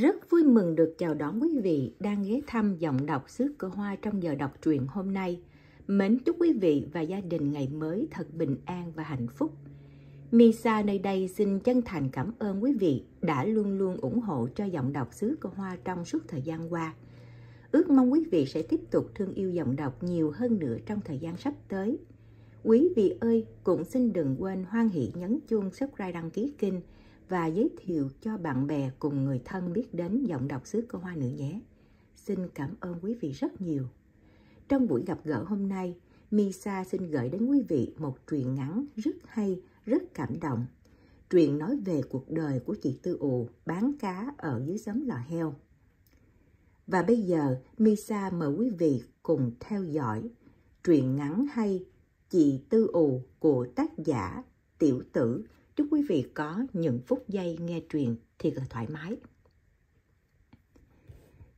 Rất vui mừng được chào đón quý vị đang ghé thăm giọng đọc xứ cơ hoa trong giờ đọc truyện hôm nay. Mến chúc quý vị và gia đình ngày mới thật bình an và hạnh phúc. Misa nơi đây xin chân thành cảm ơn quý vị đã luôn luôn ủng hộ cho giọng đọc xứ cơ hoa trong suốt thời gian qua. Ước mong quý vị sẽ tiếp tục thương yêu giọng đọc nhiều hơn nữa trong thời gian sắp tới. Quý vị ơi, cũng xin đừng quên hoan hỷ nhấn chuông subscribe đăng ký kênh và giới thiệu cho bạn bè cùng người thân biết đến giọng đọc xứ cô Hoa Nữ nhé. Xin cảm ơn quý vị rất nhiều. Trong buổi gặp gỡ hôm nay, Misa xin gửi đến quý vị một truyện ngắn rất hay, rất cảm động. Truyện nói về cuộc đời của chị Tư ù bán cá ở dưới giấm lò heo. Và bây giờ, Misa mời quý vị cùng theo dõi truyện ngắn hay Chị Tư ù của tác giả Tiểu Tử vì có những phút giây nghe truyền thiệt là thoải mái.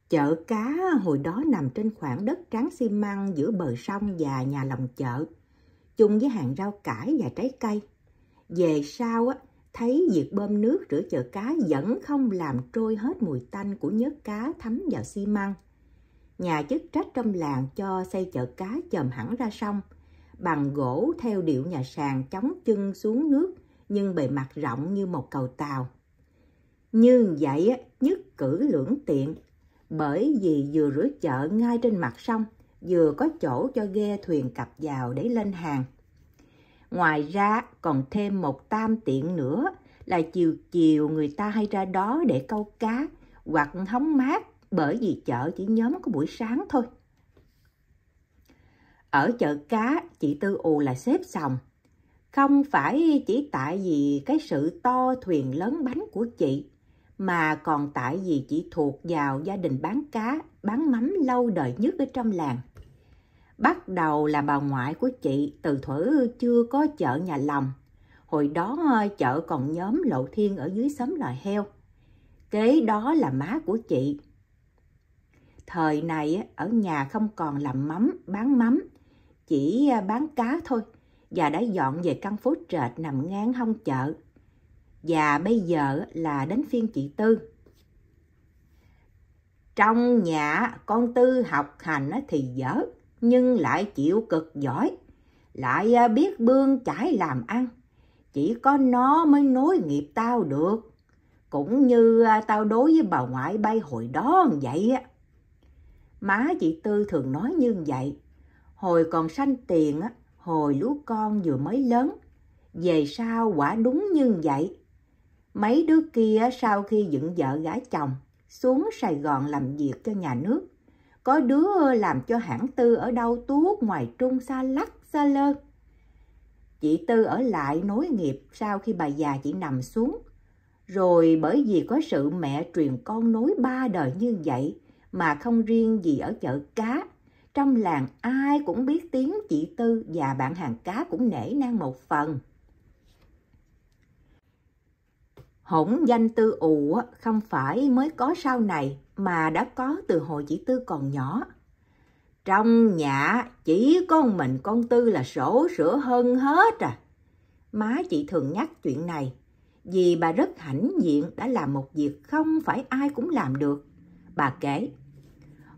Chợ cá hồi đó nằm trên khoảng đất trắng xi măng giữa bờ sông và nhà lòng chợ, chung với hàng rau cải và trái cây. Về sau thấy việc bơm nước rửa chợ cá vẫn không làm trôi hết mùi tanh của nhớt cá thấm vào xi măng. Nhà chức trách trong làng cho xây chợ cá chồm hẳn ra sông, bằng gỗ theo điệu nhà sàn chống chân xuống nước nhưng bề mặt rộng như một cầu tàu. Như vậy nhất cử lưỡng tiện, bởi vì vừa rửa chợ ngay trên mặt sông, vừa có chỗ cho ghe thuyền cập vào để lên hàng. Ngoài ra còn thêm một tam tiện nữa là chiều chiều người ta hay ra đó để câu cá hoặc hóng mát bởi vì chợ chỉ nhóm có buổi sáng thôi. Ở chợ cá, chị Tư ù là xếp sòng, không phải chỉ tại vì cái sự to thuyền lớn bánh của chị, mà còn tại vì chị thuộc vào gia đình bán cá, bán mắm lâu đời nhất ở trong làng. Bắt đầu là bà ngoại của chị từ thuở chưa có chợ nhà lòng. Hồi đó chợ còn nhóm lộ thiên ở dưới xóm loài heo. Kế đó là má của chị. Thời này ở nhà không còn làm mắm, bán mắm, chỉ bán cá thôi và đã dọn về căn phố trệt nằm ngang hông chợ. Và bây giờ là đến phiên chị Tư. Trong nhà con Tư học hành thì dở, nhưng lại chịu cực giỏi, lại à, biết bươn chải làm ăn. Chỉ có nó mới nối nghiệp tao được, cũng như à, tao đối với bà ngoại bay hồi đó vậy á. Má chị Tư thường nói như vậy, hồi còn sanh tiền á, hồi lũ con vừa mới lớn. Về sau quả đúng như vậy. Mấy đứa kia sau khi dựng vợ gả chồng, xuống Sài Gòn làm việc cho nhà nước. Có đứa làm cho hãng tư ở đâu tuốt ngoài trung xa lắc xa lơ. Chị Tư ở lại nối nghiệp sau khi bà già chị nằm xuống. Rồi bởi vì có sự mẹ truyền con nối ba đời như vậy mà không riêng gì ở chợ cá trong làng ai cũng biết tiếng chị Tư và bạn hàng cá cũng nể nang một phần. Hỗn danh Tư ù không phải mới có sau này mà đã có từ hồi chị Tư còn nhỏ. Trong nhà chỉ có mình con Tư là sổ sữa hơn hết à. Má chị thường nhắc chuyện này vì bà rất hãnh diện đã làm một việc không phải ai cũng làm được. Bà kể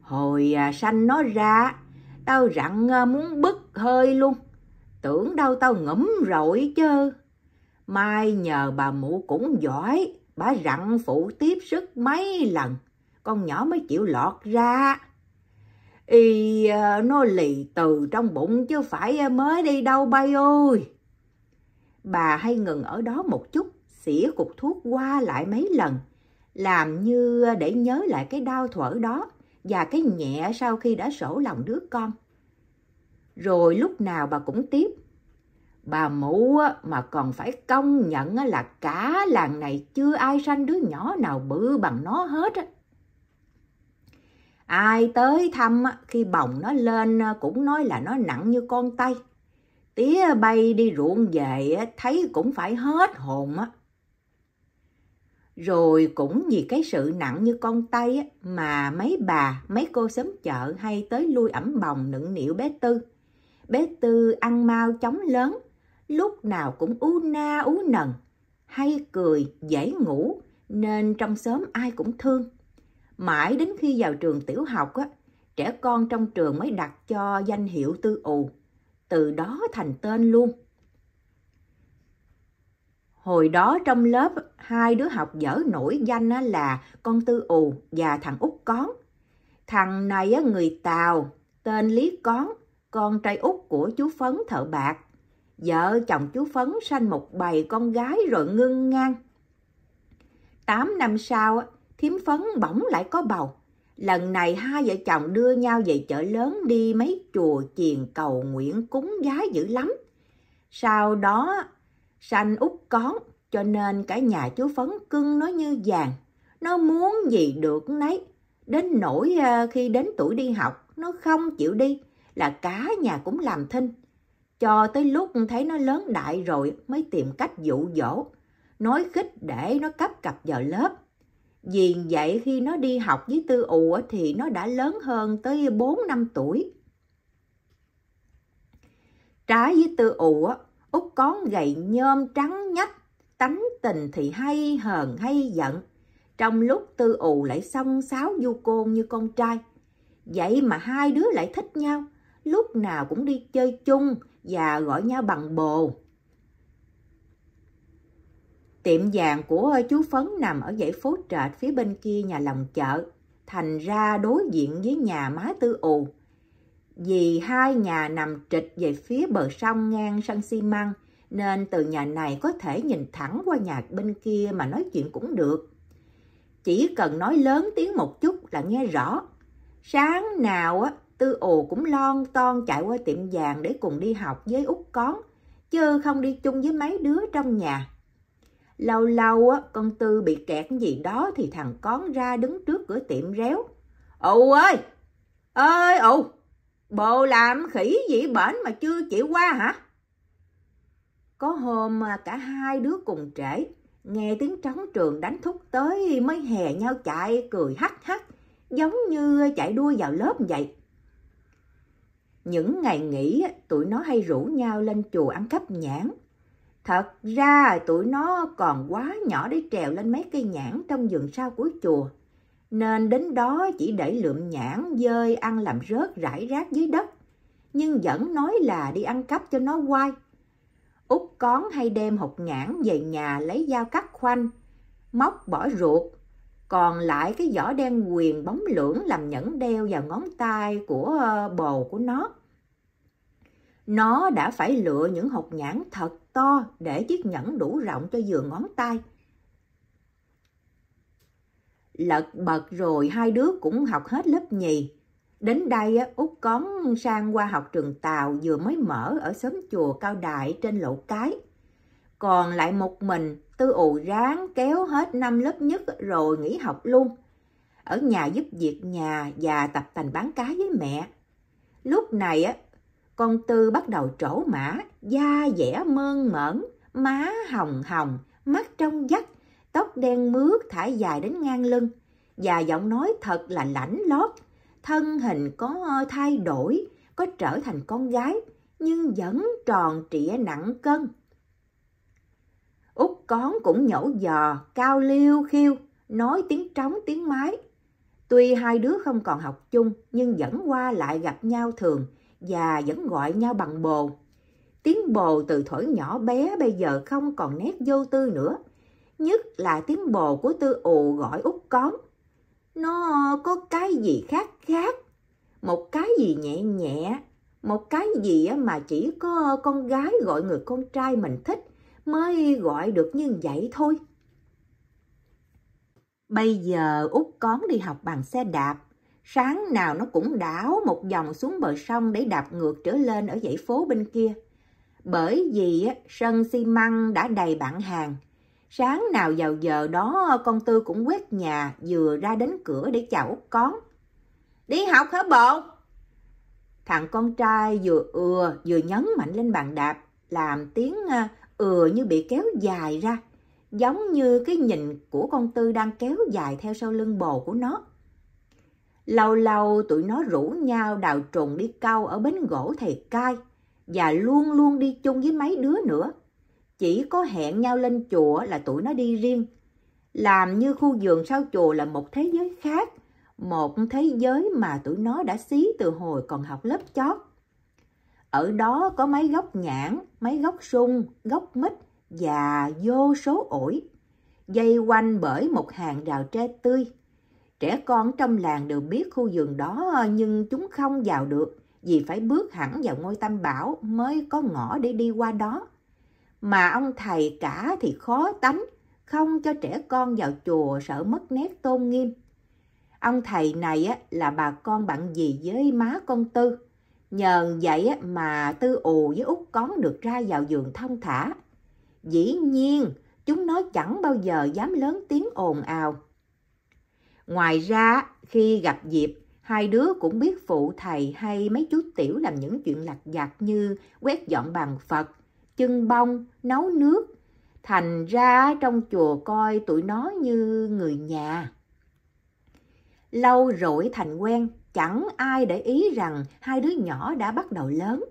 Hồi à, sanh nó ra, tao rặn à, muốn bứt hơi luôn. Tưởng đâu tao ngủm rồi chứ. Mai nhờ bà mụ cũng giỏi, bà rặn phụ tiếp sức mấy lần, con nhỏ mới chịu lọt ra. Y à, nó lì từ trong bụng chứ phải mới đi đâu bay ơi. Bà hay ngừng ở đó một chút, xỉa cục thuốc qua lại mấy lần, làm như để nhớ lại cái đau thuở đó và cái nhẹ sau khi đã sổ lòng đứa con. Rồi lúc nào bà cũng tiếp. Bà mẫu mà còn phải công nhận là cả làng này chưa ai sanh đứa nhỏ nào bự bằng nó hết. Ai tới thăm khi bồng nó lên cũng nói là nó nặng như con tay. Tía bay đi ruộng về thấy cũng phải hết hồn á rồi cũng vì cái sự nặng như con tay á, mà mấy bà, mấy cô sớm chợ hay tới lui ẩm bồng nựng nịu bé Tư. Bé Tư ăn mau chóng lớn, lúc nào cũng ú na ú nần, hay cười, dễ ngủ, nên trong xóm ai cũng thương. Mãi đến khi vào trường tiểu học, á, trẻ con trong trường mới đặt cho danh hiệu Tư ù, từ đó thành tên luôn hồi đó trong lớp hai đứa học dở nổi danh là con tư ù và thằng út cón thằng này người tàu tên lý cón con trai út của chú phấn thợ bạc vợ chồng chú phấn sanh một bầy con gái rồi ngưng ngang tám năm sau thím phấn bỗng lại có bầu lần này hai vợ chồng đưa nhau về chợ lớn đi mấy chùa chiền cầu nguyện cúng giá dữ lắm sau đó Sanh út con, cho nên cả nhà chú Phấn cưng nó như vàng. Nó muốn gì được nấy. Đến nỗi ờ, khi đến tuổi đi học, nó không chịu đi, là cả nhà cũng làm thinh. Cho tới lúc thấy nó lớn đại rồi mới tìm cách dụ dỗ. Nói khích để nó cấp cặp vào lớp. Vì vậy khi nó đi học với Tư ù thì nó đã lớn hơn tới 4 năm tuổi. Trái với Tư ù út cón gậy nhôm trắng nhách, tánh tình thì hay hờn hay giận. Trong lúc tư ù lại song sáo du côn như con trai. Vậy mà hai đứa lại thích nhau, lúc nào cũng đi chơi chung và gọi nhau bằng bồ. Tiệm vàng của chú Phấn nằm ở dãy phố trệt phía bên kia nhà lòng chợ, thành ra đối diện với nhà má tư ù vì hai nhà nằm trịch về phía bờ sông ngang sân xi măng, nên từ nhà này có thể nhìn thẳng qua nhà bên kia mà nói chuyện cũng được. Chỉ cần nói lớn tiếng một chút là nghe rõ. Sáng nào á, Tư ồ cũng lon ton chạy qua tiệm vàng để cùng đi học với út con, chứ không đi chung với mấy đứa trong nhà. Lâu lâu á, con Tư bị kẹt gì đó thì thằng con ra đứng trước cửa tiệm réo. Ồ ơi! Ơi ồ! Bộ làm khỉ dĩ bển mà chưa chịu qua hả? Có hôm cả hai đứa cùng trễ, nghe tiếng trống trường đánh thúc tới mới hè nhau chạy cười hắt hắt giống như chạy đua vào lớp vậy. Những ngày nghỉ tụi nó hay rủ nhau lên chùa ăn cắp nhãn. Thật ra tụi nó còn quá nhỏ để trèo lên mấy cây nhãn trong vườn sau của chùa nên đến đó chỉ để lượm nhãn dơi ăn làm rớt rải rác dưới đất nhưng vẫn nói là đi ăn cắp cho nó quay út cón hay đem hột nhãn về nhà lấy dao cắt khoanh móc bỏ ruột còn lại cái vỏ đen quyền bóng lưỡng làm nhẫn đeo vào ngón tay của ờ, bồ của nó nó đã phải lựa những hột nhãn thật to để chiếc nhẫn đủ rộng cho vừa ngón tay lật bật rồi hai đứa cũng học hết lớp nhì. Đến đây Út Cón sang qua học trường Tàu vừa mới mở ở xóm chùa Cao Đại trên lộ Cái. Còn lại một mình, Tư ù ráng kéo hết năm lớp nhất rồi nghỉ học luôn. Ở nhà giúp việc nhà và tập thành bán cá với mẹ. Lúc này á con Tư bắt đầu trổ mã, da dẻ mơn mởn, má hồng hồng, mắt trong vắt, tóc đen mướt thả dài đến ngang lưng và giọng nói thật là lãnh lót. Thân hình có thay đổi, có trở thành con gái nhưng vẫn tròn trịa nặng cân. Út con cũng nhổ dò, cao liêu khiêu, nói tiếng trống tiếng mái. Tuy hai đứa không còn học chung nhưng vẫn qua lại gặp nhau thường và vẫn gọi nhau bằng bồ. Tiếng bồ từ thuở nhỏ bé bây giờ không còn nét vô tư nữa nhất là tiếng bồ của tư ù gọi út cóm. Nó có cái gì khác khác, một cái gì nhẹ nhẹ, một cái gì mà chỉ có con gái gọi người con trai mình thích mới gọi được như vậy thôi. Bây giờ út cón đi học bằng xe đạp, sáng nào nó cũng đảo một dòng xuống bờ sông để đạp ngược trở lên ở dãy phố bên kia. Bởi vì sân xi măng đã đầy bạn hàng, Sáng nào vào giờ đó con Tư cũng quét nhà vừa ra đến cửa để chào út con. Đi học hả bộ? Thằng con trai vừa ừa vừa nhấn mạnh lên bàn đạp, làm tiếng ờ, ừa như bị kéo dài ra, giống như cái nhìn của con Tư đang kéo dài theo sau lưng bồ của nó. Lâu lâu tụi nó rủ nhau đào trùng đi câu ở bến gỗ thầy cai và luôn luôn đi chung với mấy đứa nữa chỉ có hẹn nhau lên chùa là tụi nó đi riêng. Làm như khu vườn sau chùa là một thế giới khác, một thế giới mà tụi nó đã xí từ hồi còn học lớp chót. Ở đó có mấy gốc nhãn, mấy gốc sung, gốc mít và vô số ổi, dây quanh bởi một hàng rào tre tươi. Trẻ con trong làng đều biết khu vườn đó nhưng chúng không vào được vì phải bước hẳn vào ngôi tam bảo mới có ngõ để đi qua đó mà ông thầy cả thì khó tánh, không cho trẻ con vào chùa sợ mất nét tôn nghiêm. Ông thầy này á, là bà con bạn gì với má con Tư. Nhờ vậy á, mà Tư ù với út con được ra vào giường thông thả. Dĩ nhiên, chúng nó chẳng bao giờ dám lớn tiếng ồn ào. Ngoài ra, khi gặp dịp, hai đứa cũng biết phụ thầy hay mấy chú tiểu làm những chuyện lặt vặt như quét dọn bàn Phật, chân bông, nấu nước. Thành ra trong chùa coi tụi nó như người nhà. Lâu rồi thành quen, chẳng ai để ý rằng hai đứa nhỏ đã bắt đầu lớn.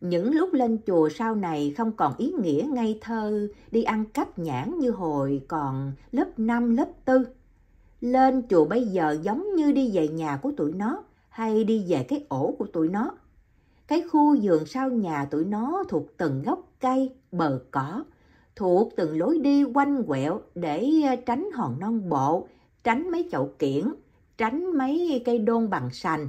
Những lúc lên chùa sau này không còn ý nghĩa ngây thơ đi ăn cắp nhãn như hồi còn lớp 5, lớp 4. Lên chùa bây giờ giống như đi về nhà của tụi nó hay đi về cái ổ của tụi nó cái khu vườn sau nhà tụi nó thuộc từng gốc cây, bờ cỏ, thuộc từng lối đi quanh quẹo để ờ, tránh hòn non bộ, tránh mấy chậu kiển, tránh mấy cây đôn bằng sành.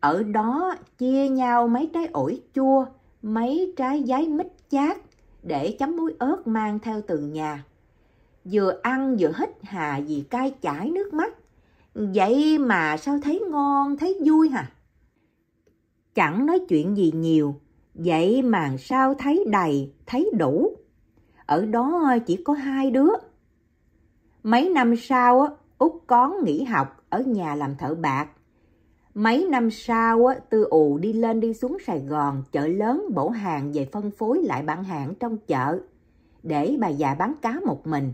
Ở đó chia nhau mấy trái ổi chua, mấy trái giấy mít chát để chấm muối ớt mang theo từ nhà. Vừa ăn vừa hít hà vì cay chảy nước mắt. Vậy mà sao thấy ngon, thấy vui hả? À? chẳng nói chuyện gì nhiều, vậy mà sao thấy đầy, thấy đủ. Ở đó chỉ có hai đứa. Mấy năm sau, Út con nghỉ học ở nhà làm thợ bạc. Mấy năm sau, Tư ù đi lên đi xuống Sài Gòn, chợ lớn bổ hàng về phân phối lại bản hàng trong chợ, để bà già bán cá một mình.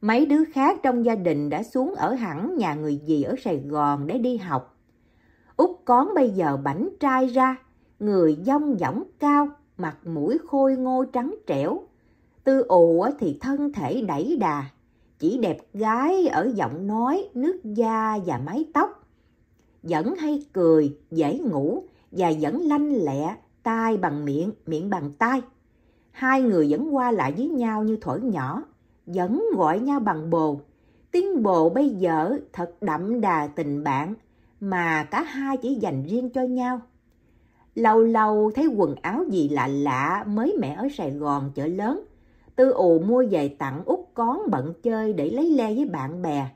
Mấy đứa khác trong gia đình đã xuống ở hẳn nhà người dì ở Sài Gòn để đi học út cón bây giờ bảnh trai ra người dong dỏng cao mặt mũi khôi ngô trắng trẻo tư ù thì thân thể đẩy đà chỉ đẹp gái ở giọng nói nước da và mái tóc vẫn hay cười dễ ngủ và vẫn lanh lẹ tai bằng miệng miệng bằng tai hai người vẫn qua lại với nhau như thuở nhỏ vẫn gọi nhau bằng bồ tiếng bồ bây giờ thật đậm đà tình bạn mà cả hai chỉ dành riêng cho nhau. Lâu lâu thấy quần áo gì lạ lạ mới mẻ ở Sài Gòn chợ lớn, Tư ù mua về tặng út con bận chơi để lấy le với bạn bè.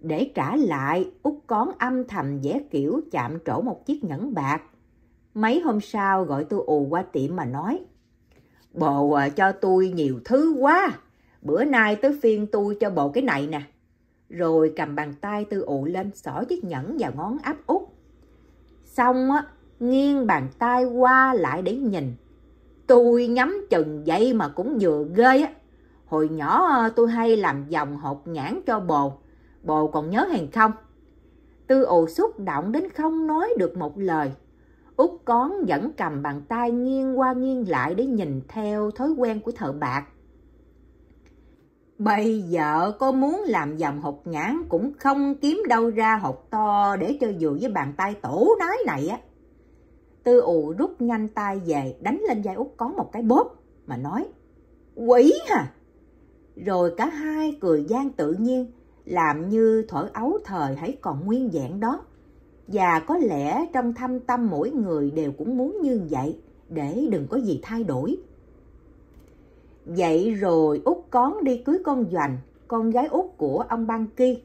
Để trả lại, út con âm thầm vẽ kiểu chạm trổ một chiếc nhẫn bạc. Mấy hôm sau gọi Tư ù qua tiệm mà nói, bộ à, cho tôi nhiều thứ quá, bữa nay tới phiên tôi cho bộ cái này nè rồi cầm bàn tay tư ụ lên xỏ chiếc nhẫn vào ngón áp út. Xong á, nghiêng bàn tay qua lại để nhìn. Tôi nhắm chừng vậy mà cũng vừa ghê á. Hồi nhỏ ờ, tôi hay làm vòng hộp nhãn cho bồ. Bồ còn nhớ hàng không? Tư ụ xúc động đến không nói được một lời. Út con vẫn cầm bàn tay nghiêng qua nghiêng lại để nhìn theo thói quen của thợ bạc. Bây giờ có muốn làm dòng hột nhãn cũng không kiếm đâu ra hột to để chơi vừa với bàn tay tổ nái này á. Tư ù rút nhanh tay về đánh lên vai út có một cái bóp mà nói Quỷ hả? Rồi cả hai cười gian tự nhiên làm như thổi ấu thời hãy còn nguyên vẹn đó. Và có lẽ trong thâm tâm mỗi người đều cũng muốn như vậy để đừng có gì thay đổi. Vậy rồi út con đi cưới con Doành, con gái út của ông băng Ki.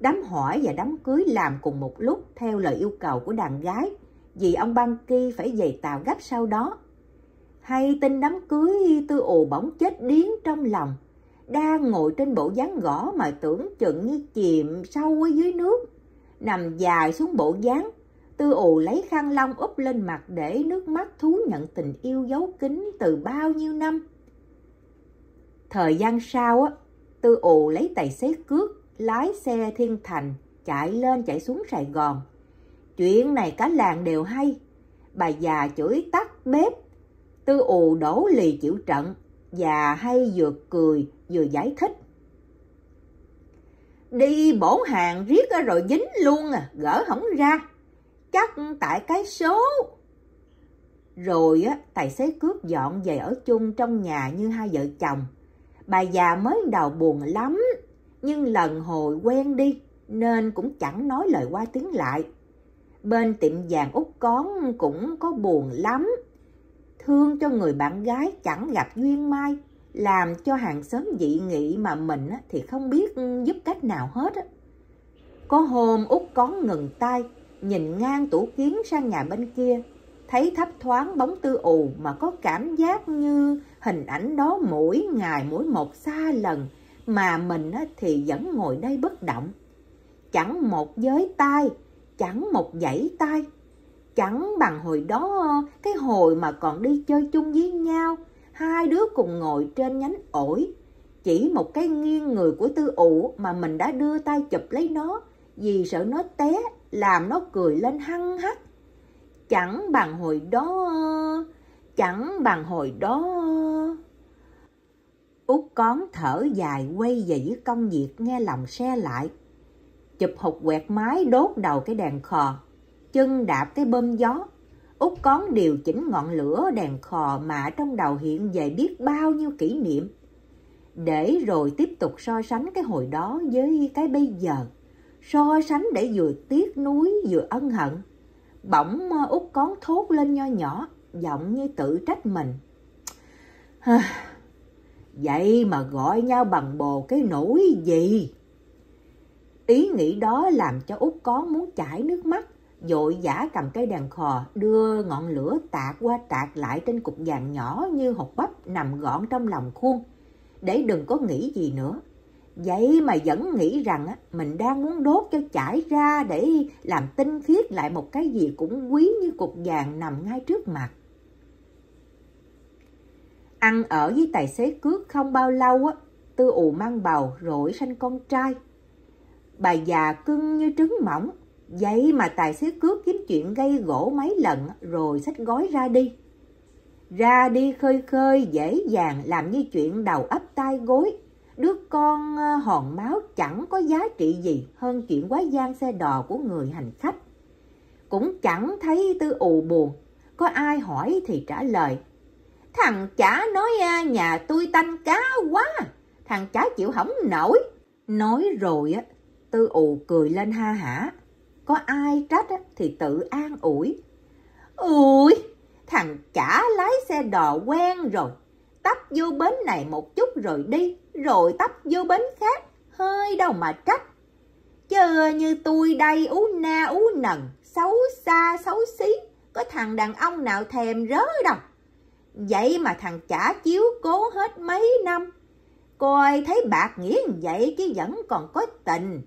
Đám hỏi và đám cưới làm cùng một lúc theo lời yêu cầu của đàn gái, vì ông băng Ki phải về tàu gấp sau đó. Hay tin đám cưới tư ù bỗng chết điếng trong lòng, đang ngồi trên bộ gián gõ mà tưởng chừng như chìm sâu ở dưới nước, nằm dài xuống bộ gián Tư ù lấy khăn lông úp lên mặt để nước mắt thú nhận tình yêu giấu kín từ bao nhiêu năm. Thời gian sau, á, Tư ù lấy tài xế cướp, lái xe thiên thành, chạy lên chạy xuống Sài Gòn. Chuyện này cả làng đều hay. Bà già chửi tắt bếp. Tư ù đổ lì chịu trận, già hay vừa cười vừa giải thích. Đi bổn hàng riết rồi dính luôn à, gỡ không ra. Chắc tại cái số. Rồi á, tài xế cướp dọn về ở chung trong nhà như hai vợ chồng bà già mới đầu buồn lắm, nhưng lần hồi quen đi nên cũng chẳng nói lời qua tiếng lại. Bên tiệm vàng út con cũng có buồn lắm. Thương cho người bạn gái chẳng gặp duyên mai, làm cho hàng xóm dị nghị mà mình thì không biết giúp cách nào hết. Có hôm út con ngừng tay, nhìn ngang tủ kiến sang nhà bên kia, thấy thấp thoáng bóng tư ù mà có cảm giác như hình ảnh đó mỗi ngày mỗi một xa lần mà mình thì vẫn ngồi đây bất động chẳng một giới tay chẳng một dãy tay chẳng bằng hồi đó cái hồi mà còn đi chơi chung với nhau hai đứa cùng ngồi trên nhánh ổi chỉ một cái nghiêng người của tư ụ mà mình đã đưa tay chụp lấy nó vì sợ nó té làm nó cười lên hăng hắc chẳng bằng hồi đó chẳng bằng hồi đó. Út Cón thở dài quay về với công việc nghe lòng xe lại. Chụp hụt quẹt mái đốt đầu cái đèn khò, chân đạp cái bơm gió. Út Cón điều chỉnh ngọn lửa đèn khò mà trong đầu hiện về biết bao nhiêu kỷ niệm. Để rồi tiếp tục so sánh cái hồi đó với cái bây giờ. So sánh để vừa tiếc nuối vừa ân hận. Bỗng Út Cón thốt lên nho nhỏ giọng như tự trách mình. Vậy mà gọi nhau bằng bồ cái nỗi gì? Ý nghĩ đó làm cho út con muốn chảy nước mắt, dội giả cầm cây đèn khò, đưa ngọn lửa tạt qua tạt lại trên cục vàng nhỏ như hột bắp nằm gọn trong lòng khuôn, để đừng có nghĩ gì nữa. Vậy mà vẫn nghĩ rằng mình đang muốn đốt cho chảy ra để làm tinh khiết lại một cái gì cũng quý như cục vàng nằm ngay trước mặt. Ăn ở với tài xế cướp không bao lâu á, Tư ù mang bầu rồi sanh con trai. Bà già cưng như trứng mỏng, vậy mà tài xế cướp kiếm chuyện gây gỗ mấy lần rồi xách gói ra đi. Ra đi khơi khơi dễ dàng làm như chuyện đầu ấp tai gối. Đứa con ờ, hòn máu chẳng có giá trị gì hơn chuyện quá gian xe đò của người hành khách. Cũng chẳng thấy tư ù buồn, có ai hỏi thì trả lời, Thằng chả nói à, nhà tôi tanh cá quá, thằng chả chịu hỏng nổi. Nói rồi á, Tư ù cười lên ha hả. Có ai trách á, thì tự an ủi. Ui, thằng chả lái xe đò quen rồi. Tấp vô bến này một chút rồi đi, rồi tấp vô bến khác. Hơi đâu mà trách. Chứ như tôi đây ú na ú nần, xấu xa xấu xí, có thằng đàn ông nào thèm rớ đâu. Vậy mà thằng chả chiếu cố hết mấy năm Coi thấy bạc nghĩa vậy chứ vẫn còn có tình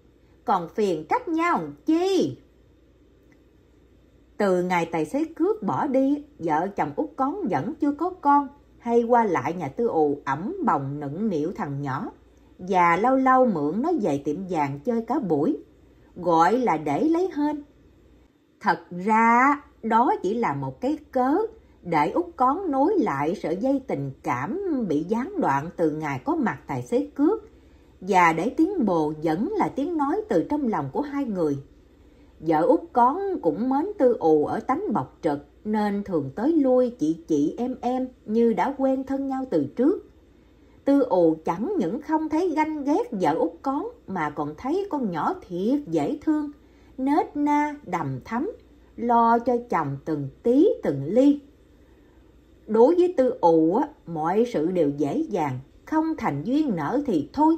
Còn phiền cách nhau chi Từ ngày tài xế cướp bỏ đi Vợ chồng út con vẫn chưa có con Hay qua lại nhà tư ù ẩm bồng nựng nịu thằng nhỏ Và lâu lâu mượn nó về tiệm vàng chơi cả buổi Gọi là để lấy hên Thật ra đó chỉ là một cái cớ Đại Úc Cón nối lại sợi dây tình cảm bị gián đoạn từ ngày có mặt tài xế cướp và để tiến bộ vẫn là tiếng nói từ trong lòng của hai người. Vợ Úc Cón cũng mến tư ù ở tánh bọc trật nên thường tới lui chị chị em em như đã quen thân nhau từ trước. Tư ù chẳng những không thấy ganh ghét vợ Úc Cón mà còn thấy con nhỏ thiệt dễ thương, nết na, đầm thắm, lo cho chồng từng tí từng ly đối với tư ụ mọi sự đều dễ dàng không thành duyên nở thì thôi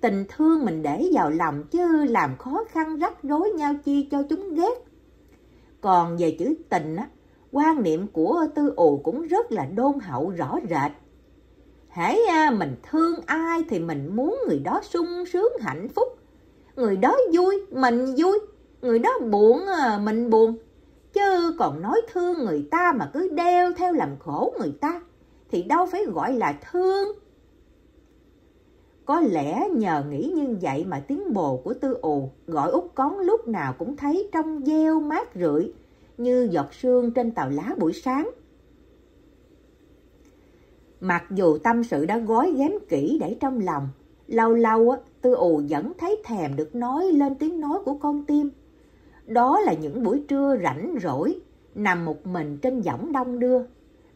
tình thương mình để vào lòng chứ làm khó khăn rắc rối nhau chi cho chúng ghét còn về chữ tình á quan niệm của tư ù cũng rất là đôn hậu rõ rệt hãy à, mình thương ai thì mình muốn người đó sung sướng hạnh phúc người đó vui mình vui người đó buồn à, mình buồn chứ còn nói thương người ta mà cứ đeo theo làm khổ người ta thì đâu phải gọi là thương có lẽ nhờ nghĩ như vậy mà tiếng bồ của tư ù gọi út con lúc nào cũng thấy trong gieo mát rượi như giọt sương trên tàu lá buổi sáng mặc dù tâm sự đã gói ghém kỹ để trong lòng lâu lâu tư ù vẫn thấy thèm được nói lên tiếng nói của con tim đó là những buổi trưa rảnh rỗi, nằm một mình trên võng đông đưa,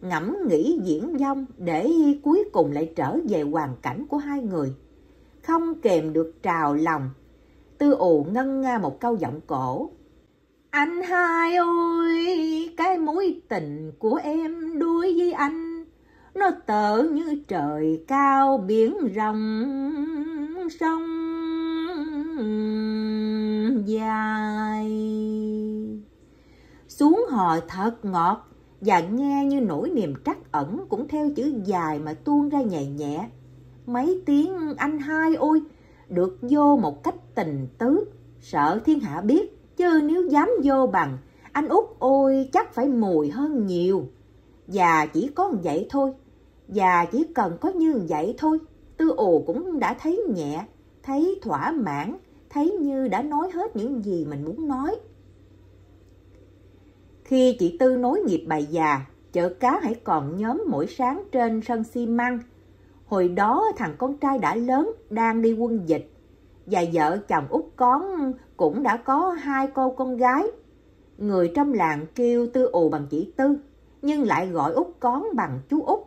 ngẫm nghĩ diễn dong để cuối cùng lại trở về hoàn cảnh của hai người. Không kèm được trào lòng, tư ù ngân nga một câu giọng cổ. Anh hai ơi, cái mối tình của em đối với anh, nó tở như trời cao biển rộng sông dài xuống hò thật ngọt và nghe như nỗi niềm trắc ẩn cũng theo chữ dài mà tuôn ra nhẹ nhẹ mấy tiếng anh hai ôi được vô một cách tình tứ sợ thiên hạ biết chứ nếu dám vô bằng anh út ôi chắc phải mùi hơn nhiều và chỉ có vậy thôi và chỉ cần có như vậy thôi tư ồ cũng đã thấy nhẹ thấy thỏa mãn thấy như đã nói hết những gì mình muốn nói. Khi chị Tư nối nghiệp bài già, chợ cá hãy còn nhóm mỗi sáng trên sân xi măng. Hồi đó thằng con trai đã lớn, đang đi quân dịch. Và vợ chồng út con cũng đã có hai cô con gái. Người trong làng kêu Tư ù bằng chị Tư, nhưng lại gọi út con bằng chú út.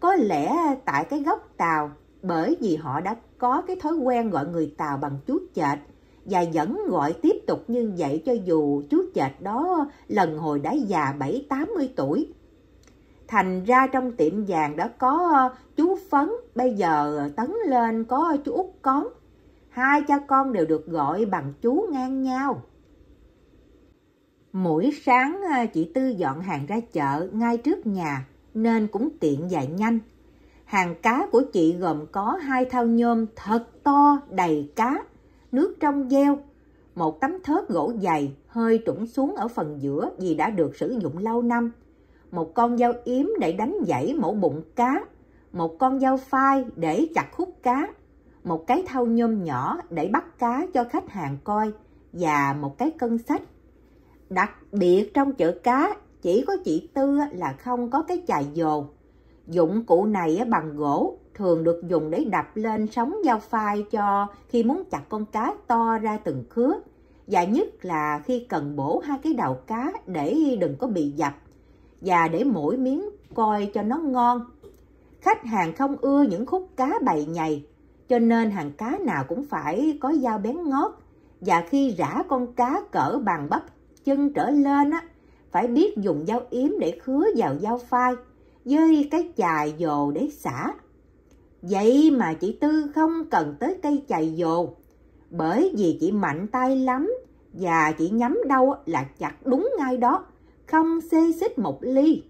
Có lẽ tại cái gốc tàu bởi vì họ đã có cái thói quen gọi người Tàu bằng chú chệch và vẫn gọi tiếp tục như vậy cho dù chú chệch đó lần hồi đã già bảy tám mươi tuổi. Thành ra trong tiệm vàng đã có ờ, chú Phấn, bây giờ tấn lên có chú Út Con. Hai cha con đều được gọi bằng chú ngang nhau. Mỗi sáng ờ, chị Tư dọn hàng ra chợ ngay trước nhà nên cũng tiện và nhanh Hàng cá của chị gồm có hai thao nhôm thật to đầy cá, nước trong gieo, một tấm thớt gỗ dày hơi trũng xuống ở phần giữa vì đã được sử dụng lâu năm, một con dao yếm để đánh dãy mẫu bụng cá, một con dao phai để chặt khúc cá, một cái thau nhôm nhỏ để bắt cá cho khách hàng coi và một cái cân sách. Đặc biệt trong chợ cá chỉ có chị Tư là không có cái chài dồn Dụng cụ này bằng gỗ, thường được dùng để đập lên sóng dao phai cho khi muốn chặt con cá to ra từng khứa. Và nhất là khi cần bổ hai cái đầu cá để đừng có bị dập và để mỗi miếng coi cho nó ngon. Khách hàng không ưa những khúc cá bầy nhầy, cho nên hàng cá nào cũng phải có dao bén ngót. Và khi rã con cá cỡ bằng bắp chân trở lên á, phải biết dùng dao yếm để khứa vào dao phai với cái chài dồ để xả. Vậy mà chị Tư không cần tới cây chày dồ, bởi vì chị mạnh tay lắm và chị nhắm đâu là chặt đúng ngay đó, không xê xích một ly.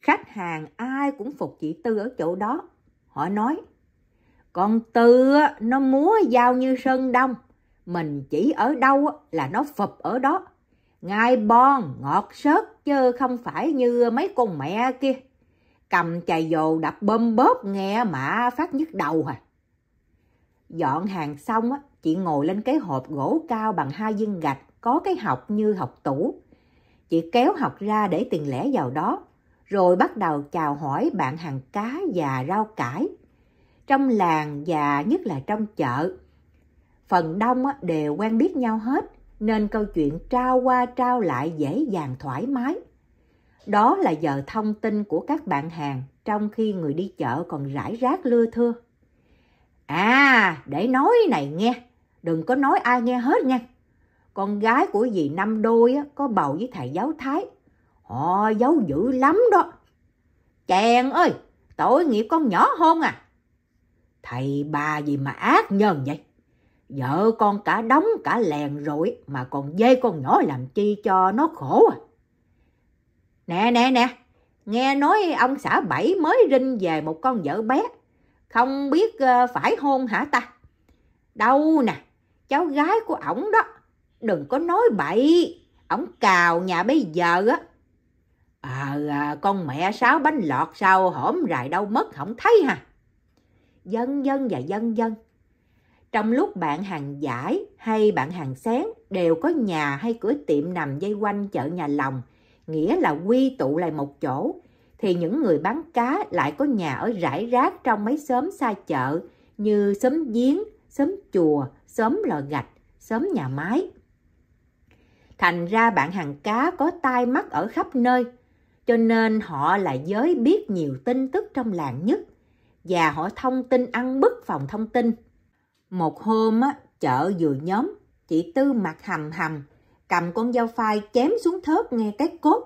Khách hàng ai cũng phục chị Tư ở chỗ đó. Họ nói, con Tư nó múa dao như sơn đông, mình chỉ ở đâu là nó phập ở đó. ngai bon, ngọt sớt, chứ không phải như mấy con mẹ kia. Cầm chày dồ đập bơm bóp nghe mà phát nhức đầu à. Dọn hàng xong, chị ngồi lên cái hộp gỗ cao bằng hai viên gạch, có cái học như học tủ. Chị kéo học ra để tiền lẻ vào đó, rồi bắt đầu chào hỏi bạn hàng cá và rau cải. Trong làng và nhất là trong chợ, phần đông đều quen biết nhau hết nên câu chuyện trao qua trao lại dễ dàng thoải mái. Đó là giờ thông tin của các bạn hàng trong khi người đi chợ còn rải rác lưa thưa. À, để nói này nghe, đừng có nói ai nghe hết nha. Con gái của dì Năm Đôi á, có bầu với thầy giáo Thái. Họ giấu dữ lắm đó. Chàng ơi, tội nghiệp con nhỏ hôn à. Thầy bà gì mà ác nhân vậy? Vợ con cả đóng cả lèn rồi mà còn dê con nhỏ làm chi cho nó khổ à. Nè nè nè, nghe nói ông xã Bảy mới rinh về một con vợ bé. Không biết ờ, phải hôn hả ta? Đâu nè, cháu gái của ổng đó. Đừng có nói bậy, ổng cào nhà bây giờ á. Ờ, à, con mẹ sáu bánh lọt sao hổm rài đâu mất không thấy hả? Dân dân và dân dân trong lúc bạn hàng giải hay bạn hàng xén đều có nhà hay cửa tiệm nằm dây quanh chợ nhà lòng, nghĩa là quy tụ lại một chỗ, thì những người bán cá lại có nhà ở rải rác trong mấy xóm xa chợ như xóm giếng, xóm chùa, xóm lò gạch, xóm nhà máy. Thành ra bạn hàng cá có tai mắt ở khắp nơi, cho nên họ là giới biết nhiều tin tức trong làng nhất và họ thông tin ăn bức phòng thông tin một hôm á, chợ vừa nhóm, chị Tư mặt hầm hầm, cầm con dao phai chém xuống thớt nghe cái cốt.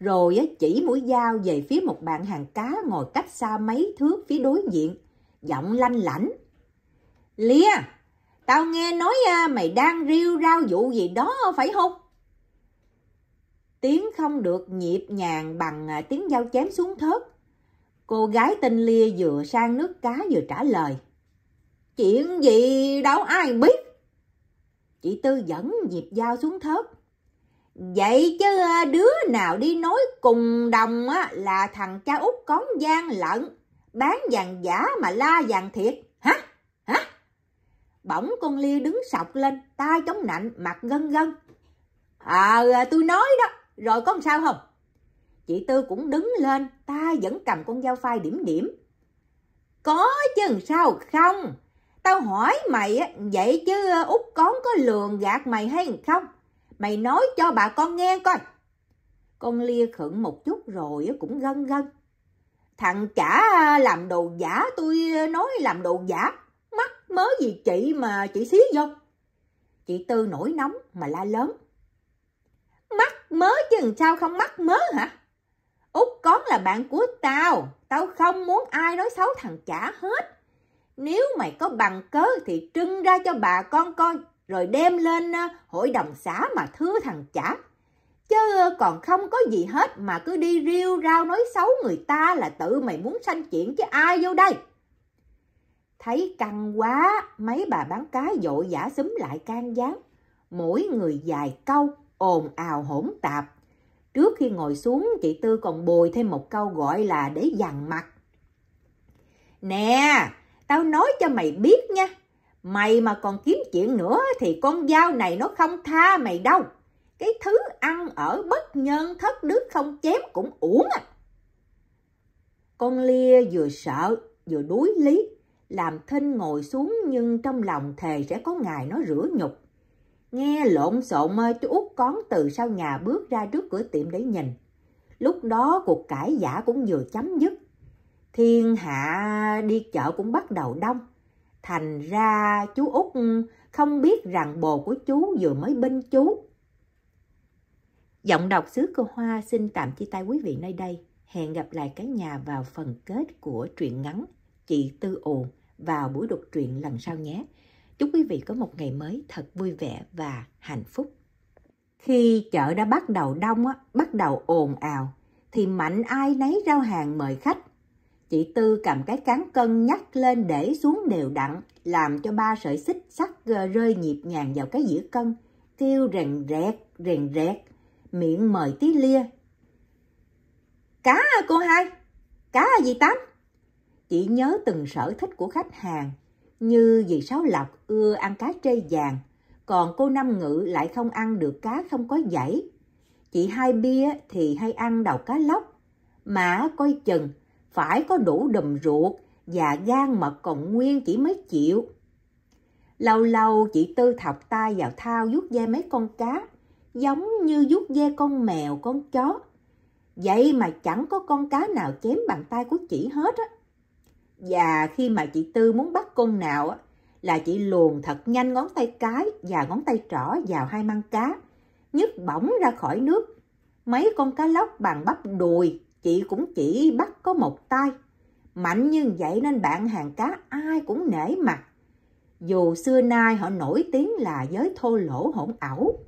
Rồi á, chỉ mũi dao về phía một bạn hàng cá ngồi cách xa mấy thước phía đối diện, giọng lanh lảnh. Lia, tao nghe nói à, mày đang riêu rao vụ gì đó phải không? Tiếng không được nhịp nhàng bằng à, tiếng dao chém xuống thớt. Cô gái tên Lia vừa sang nước cá vừa trả lời. Chuyện gì đâu ai biết. Chị Tư dẫn dịp dao xuống thớt. Vậy chứ à, đứa nào đi nói cùng đồng á, à, là thằng cha út cón gian lận, bán vàng giả mà la vàng thiệt. Hả? Hả? Bỗng con Lia đứng sọc lên, tay chống nạnh, mặt gân gân. Ờ, à, tôi nói đó, rồi có sao không? Chị Tư cũng đứng lên, ta vẫn cầm con dao phai điểm điểm. Có chừng sao không? Tao hỏi mày vậy chứ ờ, út con có lường gạt mày hay không? Mày nói cho bà con nghe coi. Con lia khựng một chút rồi cũng gân gân. Thằng chả ờ, làm đồ giả tôi ờ, nói làm đồ giả. Mắc mớ gì chị mà chị xí vô. Chị Tư nổi nóng mà la lớn. Mắc mớ chứ sao không mắc mớ hả? Út con là bạn của tao. Tao không muốn ai nói xấu thằng chả hết nếu mày có bằng cớ thì trưng ra cho bà con coi, rồi đem lên ờ, hội đồng xã mà thưa thằng chả. Chứ còn không có gì hết mà cứ đi riêu rao nói xấu người ta là tự mày muốn sanh chuyện chứ ai vô đây. Thấy căng quá, mấy bà bán cá dội giả xúm lại can gián. Mỗi người dài câu, ồn ào hỗn tạp. Trước khi ngồi xuống, chị Tư còn bồi thêm một câu gọi là để dằn mặt. Nè, Tao nói cho mày biết nha, mày mà còn kiếm chuyện nữa thì con dao này nó không tha mày đâu. Cái thứ ăn ở bất nhân thất đức không chém cũng uổng à. Con lia vừa sợ vừa đuối lý, làm thinh ngồi xuống nhưng trong lòng thề sẽ có ngày nó rửa nhục. Nghe lộn xộn mơ chú út con từ sau nhà bước ra trước cửa tiệm để nhìn. Lúc đó cuộc cãi giả cũng vừa chấm dứt thiên hạ đi chợ cũng bắt đầu đông. Thành ra chú Út không biết rằng bồ của chú vừa mới bên chú. Giọng đọc xứ cô Hoa xin tạm chia tay quý vị nơi đây. Hẹn gặp lại cả nhà vào phần kết của truyện ngắn Chị Tư Ồn vào buổi đọc truyện lần sau nhé. Chúc quý vị có một ngày mới thật vui vẻ và hạnh phúc. Khi chợ đã bắt đầu đông, bắt đầu ồn ào, thì mạnh ai nấy rao hàng mời khách Chị Tư cầm cái cán cân nhắc lên để xuống đều đặn, làm cho ba sợi xích sắt rơi nhịp nhàng vào cái dĩa cân, kêu rèn rẹt, rèn rẹt, miệng mời tí lia. Cá à, cô hai, cá gì tám? Chị nhớ từng sở thích của khách hàng, như dì Sáu Lộc ưa ăn cá trê vàng, còn cô Năm Ngự lại không ăn được cá không có dãy. Chị Hai Bia thì hay ăn đầu cá lóc, mà coi chừng phải có đủ đùm ruột và gan mật còn nguyên chỉ mới chịu. Lâu lâu chị Tư thọc tay vào thao vuốt ve mấy con cá, giống như vuốt ve con mèo, con chó. Vậy mà chẳng có con cá nào chém bàn tay của chị hết á. Và khi mà chị Tư muốn bắt con nào á, là chị luồn thật nhanh ngón tay cái và ngón tay trỏ vào hai măng cá, nhấc bỏng ra khỏi nước. Mấy con cá lóc bằng bắp đùi chị cũng chỉ bắt có một tay. Mạnh như vậy nên bạn hàng cá ai cũng nể mặt. Dù xưa nay họ nổi tiếng là giới thô lỗ hỗn ẩu,